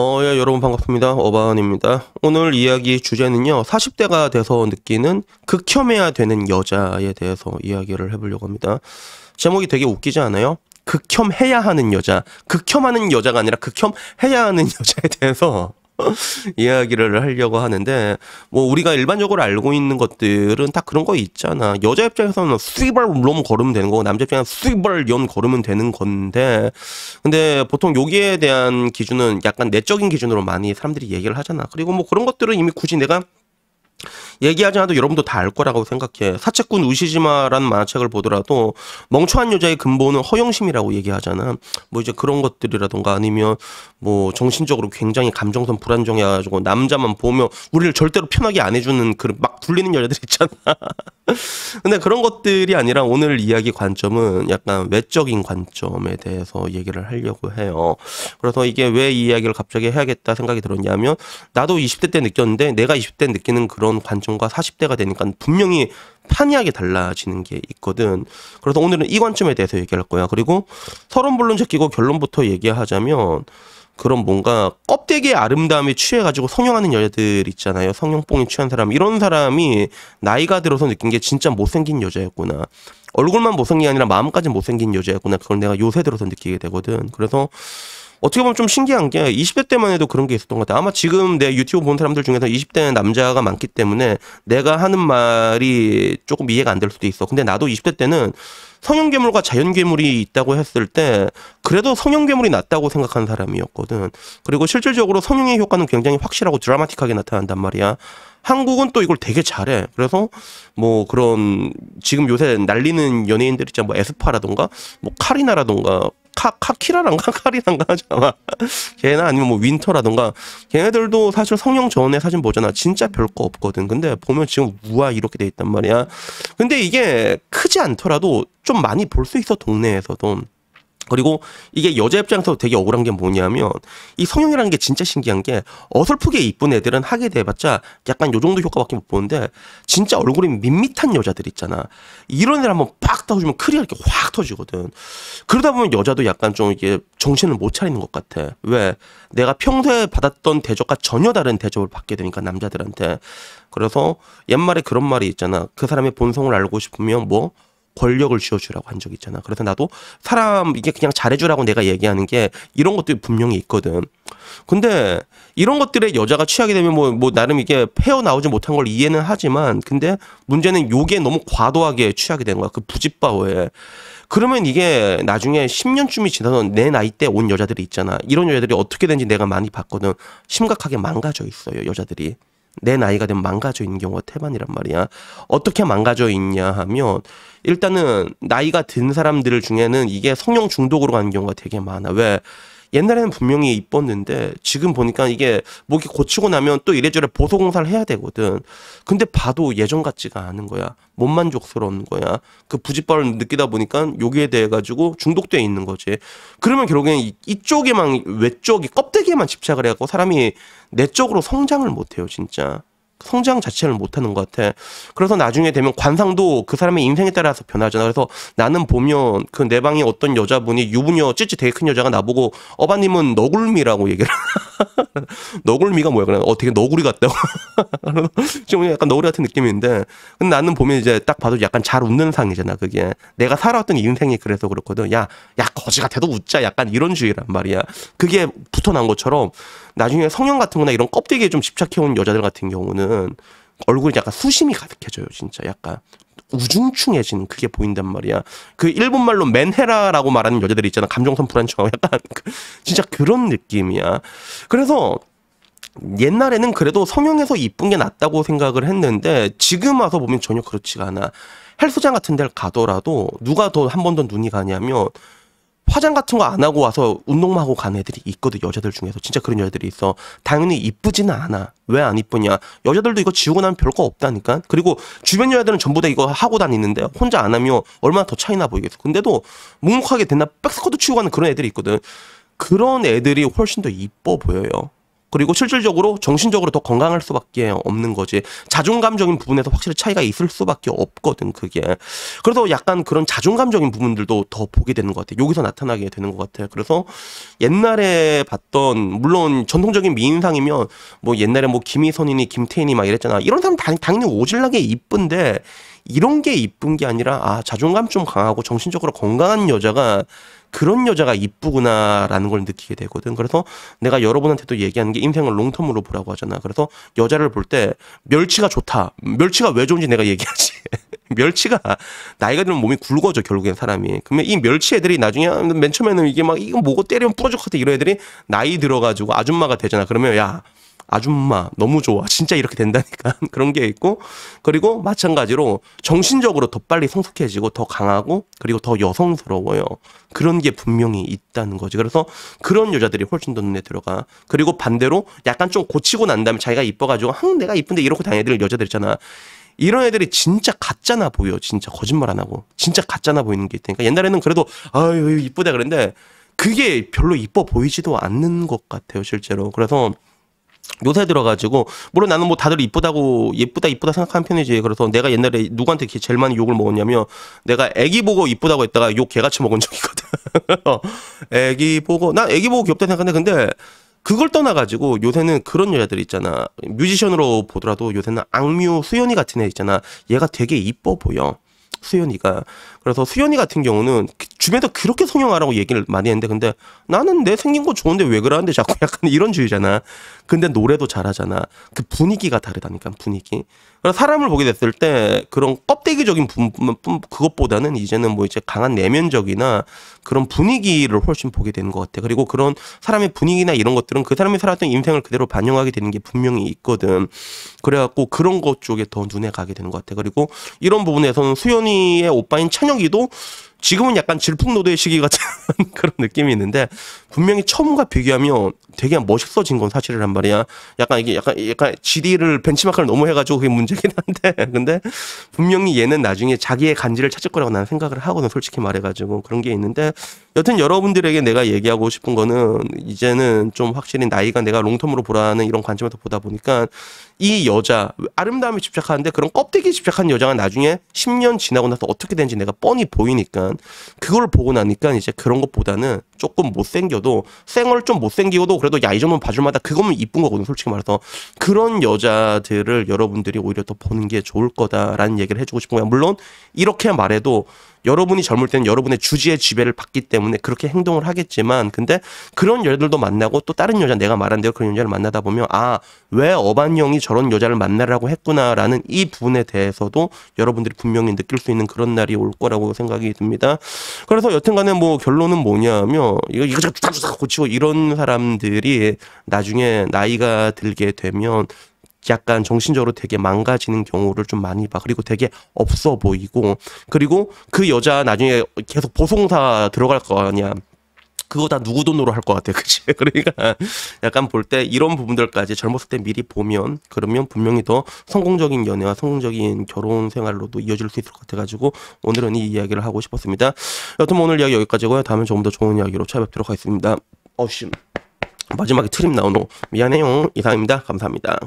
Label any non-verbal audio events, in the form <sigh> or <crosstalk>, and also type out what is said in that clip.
어, 예, 여러분 반갑습니다. 어바은입니다. 오늘 이야기 주제는요, 40대가 돼서 느끼는 극혐해야 되는 여자에 대해서 이야기를 해보려고 합니다. 제목이 되게 웃기지 않아요? 극혐해야 하는 여자. 극혐하는 여자가 아니라 극혐해야 하는 <laughs> 여자에 대해서 <laughs> 이야기를 하려고 하는데 뭐 우리가 일반적으로 알고 있는 것들은 다 그런 거 있잖아. 여자 입장에서는 수입을롬 걸으면 되는 거고 남자 입장에서는 스위벌 연 걸으면 되는 건데 근데 보통 여기에 대한 기준은 약간 내적인 기준으로 많이 사람들이 얘기를 하잖아. 그리고 뭐 그런 것들은 이미 굳이 내가 얘기하지 않아도 여러분도 다 알 거라고 생각해. 사채꾼 우시지마라는 만화책을 보더라도 멍청한 여자의 근본은 허영심이라고 얘기하잖아. 뭐 이제 그런 것들이라던가 아니면 뭐 정신적으로 굉장히 감정선 불안정해가지고 남자만 보면 우리를 절대로 편하게 안 해주는 그런 막불리는 여자들 있잖아. <laughs> 근데 그런 것들이 아니라 오늘 이야기 관점은 약간 외적인 관점에 대해서 얘기를 하려고 해요. 그래서 이게 왜 이 이야기를 갑자기 해야겠다 생각이 들었냐면 나도 20대 때 느꼈는데 내가 20대 느끼는 그런 관점 방송과 40대가 되니까 분명히 판이하게 달라지는 게 있거든. 그래서 오늘은 이 관점에 대해서 얘기할 거야. 그리고 서론 본론 제끼고 결론부터 얘기하자면 그런 뭔가 껍데기의 아름다움에 취해가지고 성형하는 여자들 있잖아요. 성형뽕에 취한 사람. 이런 사람이 나이가 들어서 느낀 게 진짜 못생긴 여자였구나. 얼굴만 못생긴 게 아니라 마음까지 못생긴 여자였구나. 그걸 내가 요새 들어서 느끼게 되거든. 그래서 어떻게 보면 좀 신기한 게 20대 때만 해도 그런 게 있었던 것 같아요. 아마 지금 내 유튜브 본 사람들 중에서 20대 남자가 많기 때문에 내가 하는 말이 조금 이해가 안 될 수도 있어. 근데 나도 20대 때는 성형괴물과 자연괴물이 있다고 했을 때 그래도 성형괴물이 낫다고 생각한 사람이었거든. 그리고 실질적으로 성형의 효과는 굉장히 확실하고 드라마틱하게 나타난단 말이야. 한국은 또 이걸 되게 잘해. 그래서 뭐 그런 지금 요새 날리는 연예인들 있잖아. 뭐 에스파라던가 뭐 카리나라던가 카, 카키라던가 <laughs> 카리던가 하잖아. 걔나 아니면 뭐 윈터라던가 걔네들도 사실 성형 전에 사진 보잖아. 진짜 별거 없거든. 근데 보면 지금 우와 이렇게 돼 있단 말이야. 근데 이게 크지 않더라도 좀 많이 볼 수 있어 동네에서도. 그리고 이게 여자 입장에서 되게 억울한 게 뭐냐면 이 성형이라는 게 진짜 신기한 게 어설프게 이쁜 애들은 하게 돼봤자 약간 요 정도 효과밖에 못 보는데 진짜 얼굴이 밋밋한 여자들 있잖아 이런 애들 한번 빡터주면 크리가 이렇게 확 터지거든 그러다 보면 여자도 약간 좀 이게 정신을 못 차리는 것 같아 왜 내가 평소에 받았던 대접과 전혀 다른 대접을 받게 되니까 남자들한테 그래서 옛말에 그런 말이 있잖아 그 사람의 본성을 알고 싶으면 뭐 권력을 쥐어주라고 한적이 있잖아. 그래서 나도 사람 이게 그냥 잘해주라고 내가 얘기하는 게 이런 것들이 분명히 있거든. 근데 이런 것들에 여자가 취하게 되면 뭐, 뭐 나름 이게 헤어 나오지 못한 걸 이해는 하지만 근데 문제는 요게 너무 과도하게 취하게 된 거야. 그 부집바오에. 그러면 이게 나중에 10년쯤이 지나서 내 나이 때 온 여자들이 있잖아. 이런 여자들이 어떻게 된지 내가 많이 봤거든. 심각하게 망가져 있어요, 여자들이. 내 나이가 되면 망가져 있는 경우가 태반이란 말이야. 어떻게 망가져 있냐 하면 일단은 나이가 든 사람들 중에는 이게 성형 중독으로 가는 경우가 되게 많아. 왜? 옛날에는 분명히 이뻤는데 지금 보니까 이게 목이 고치고 나면 또 이래저래 보소 공사를 해야 되거든. 근데 봐도 예전 같지가 않은 거야. 못 만족스러운 거야. 그부짓발을 느끼다 보니까 여기에 대해 가지고 중독돼 있는 거지. 그러면 결국엔 이쪽에만 외쪽이 껍데기에만 집착을 해갖고 사람이 내쪽으로 성장을 못 해요, 진짜. 성장 자체를 못하는 것 같아. 그래서 나중에 되면 관상도 그 사람의 인생에 따라서 변하잖아. 그래서 나는 보면 그 내 방에 어떤 여자분이 유부녀 찌찌 되게 큰 여자가 나보고 어바님은 너굴미라고 얘기를 <laughs> 너굴미가 뭐야? 그냥 어 되게 너구리 같다고. <laughs> 지금 약간 너구리 같은 느낌인데 근데 나는 보면 이제 딱 봐도 약간 잘 웃는 상이잖아. 그게 내가 살아왔던 인생이 그래서 그렇거든. 야야 거지 같아도 웃자. 약간 이런 주의란 말이야. 그게 붙어난 것처럼 나중에 성형 같은 거나 이런 껍데기에 좀 집착해온 여자들 같은 경우는 보면은 얼굴이 약간 수심이 가득해져요, 진짜. 약간 우중충해지는 그게 보인단 말이야. 그 일본 말로 맨헤라라고 말하는 여자들이 있잖아. 감정 선불안정하고 약간 그 진짜 그런 느낌이야. 그래서 옛날에는 그래도 성형해서 이쁜 게 낫다고 생각을 했는데 지금 와서 보면 전혀 그렇지가 않아. 헬스장 같은 데를 가더라도 누가 더 한 번 더 눈이 가냐면 화장 같은 거 안 하고 와서 운동만 하고 가는 애들이 있거든 여자들 중에서 진짜 그런 여자들이 있어 당연히 이쁘지는 않아 왜 안 이쁘냐 여자들도 이거 지우고 나면 별 거 없다니까 그리고 주변 여자들은 전부 다 이거 하고 다니는데 혼자 안 하면 얼마나 더 차이나 보이겠어 근데도 묵묵하게 됐나 백스쿼트 치고 가는 그런 애들이 있거든 그런 애들이 훨씬 더 이뻐 보여요 그리고 실질적으로 정신적으로 더 건강할 수밖에 없는 거지 자존감적인 부분에서 확실히 차이가 있을 수밖에 없거든 그게 그래서 약간 그런 자존감적인 부분들도 더 보게 되는 것 같아 여기서 나타나게 되는 것 같아 그래서 옛날에 봤던 물론 전통적인 미인상이면 뭐 옛날에 뭐 김희선이니 김태인이 막 이랬잖아 이런 사람 당, 당연히 오질나게 이쁜데 이런 게 이쁜 게 아니라 아 자존감 좀 강하고 정신적으로 건강한 여자가 그런 여자가 이쁘구나라는 걸 느끼게 되거든. 그래서 내가 여러분한테도 얘기하는 게 인생을 롱텀으로 보라고 하잖아. 그래서 여자를 볼 때 멸치가 좋다. 멸치가 왜 좋은지 내가 얘기하지. <laughs> 멸치가 나이가 들면 몸이 굵어져 결국엔 사람이. 그러면 이 멸치 애들이 나중에 아, 맨 처음에는 이게 막 이거 뭐고 때리면 부러질 것 같아 이런 애들이 나이 들어가지고 아줌마가 되잖아. 그러면 야 아줌마 너무 좋아 진짜 이렇게 된다니까 <laughs> 그런 게 있고 그리고 마찬가지로 정신적으로 더 빨리 성숙해지고 더 강하고 그리고 더 여성스러워요 그런 게 분명히 있다는 거지 그래서 그런 여자들이 훨씬 더 눈에 들어가 그리고 반대로 약간 좀 고치고 난 다음에 자기가 이뻐가지고 항 아, 내가 이쁜데 이렇게 다니는 여자들 있잖아 이런 애들이 진짜 가짜나 보여 진짜 거짓말 안 하고 진짜 가짜나 보이는 게 있다니까 옛날에는 그래도 아유 이쁘다 그랬는데 그게 별로 이뻐 보이지도 않는 것 같아요 실제로 그래서 요새 들어가지고 물론 나는 뭐 다들 이쁘다고 예쁘다 이쁘다 생각하는 편이지 그래서 내가 옛날에 누구한테 제일 많이 욕을 먹었냐면 내가 애기 보고 이쁘다고 했다가 욕 개같이 먹은 적이 있거든 <laughs> 애기 보고 난 애기 보고 귀엽다 생각하는데 근데 그걸 떠나가지고 요새는 그런 여자들 있잖아 뮤지션으로 보더라도 요새는 악뮤 수연이 같은 애 있잖아 얘가 되게 이뻐 보여 수연이가 그래서 수연이 같은 경우는 그 주변에서 그렇게 성형하라고 얘기를 많이 했는데 근데 나는 내 생긴 거 좋은데 왜 그러는데 자꾸 <laughs> 약간 이런 주의잖아. 근데 노래도 잘하잖아. 그 분위기가 다르다니까 분위기. 그래서 사람을 보게 됐을 때 그런 껍데기적인 부 분, 그것보다는 이제는 뭐 이제 강한 내면적이나 그런 분위기를 훨씬 보게 되는 것 같아. 그리고 그런 사람의 분위기나 이런 것들은 그 사람이 살았던 인생을 그대로 반영하게 되는 게 분명히 있거든. 그래갖고 그런 것 쪽에 더 눈에 가게 되는 것 같아. 그리고 이런 부분에서는 수연이의 오빠인 찬영 상황기도 지금은 약간 질풍노도의 시기 같은 <laughs> 그런 느낌이 있는데 분명히 처음과 비교하면 되게 멋있어진 건 사실이란 말이야. 약간 이게 약간 약간 GD를 벤치마크를 너무 해가지고 그게 문제긴 한데 <laughs> 근데 분명히 얘는 나중에 자기의 간지를 찾을 거라고 나는 생각을 하거든 솔직히 말해가지고 그런 게 있는데 여튼 여러분들에게 내가 얘기하고 싶은 거는 이제는 좀 확실히 나이가 내가 롱텀으로 보라는 이런 관점에서 보다 보니까 이 여자 아름다움에 집착하는데 그런 껍데기에 집착한 여자가 나중에 10년 지나고 나서 어떻게 되는지 내가 뻔히 보이니까 있지만 그걸 보고 나니까 이제 그런 것보다는 조금 못생겨도 생얼 좀 못생기고도 그래도 야 이 점은 봐줄마다 그거면 이쁜 거거든 솔직히 말해서 그런 여자들을 여러분들이 오히려 더 보는 게 좋을 거다라는 얘기를 해주고 싶은 거야 물론 이렇게 말해도 여러분이 젊을 때는 여러분의 주지의 지배를 받기 때문에 그렇게 행동을 하겠지만 근데 그런 여자들도 만나고 또 다른 여자 내가 말한 대로 그런 여자를 만나다 보면 아 왜 어반형이 저런 여자를 만나라고 했구나라는 이 부분에 대해서도 여러분들이 분명히 느낄 수 있는 그런 날이 올 거라고 생각이 듭니다. 그래서 여튼간에 뭐 결론은 뭐냐면 이거 이거 주사 주사 고치고 이런 사람들이 나중에 나이가 들게 되면 약간 정신적으로 되게 망가지는 경우를 좀 많이 봐. 그리고 되게 없어 보이고 그리고 그 여자 나중에 계속 보송사 들어갈 거 아니야. 그거 다 누구 돈으로 할 것 같아. 그치? <laughs> 그러니까 약간 볼 때 이런 부분들까지 젊었을 때 미리 보면 그러면 분명히 더 성공적인 연애와 성공적인 결혼 생활로도 이어질 수 있을 것 같아가지고 오늘은 이 이야기를 하고 싶었습니다. 여튼 오늘 이야기 여기까지고요. 다음에 조금 더 좋은 이야기로 찾아뵙도록 하겠습니다. 어씨 마지막에 트림 나오노. 미안해요. 이상입니다. 감사합니다.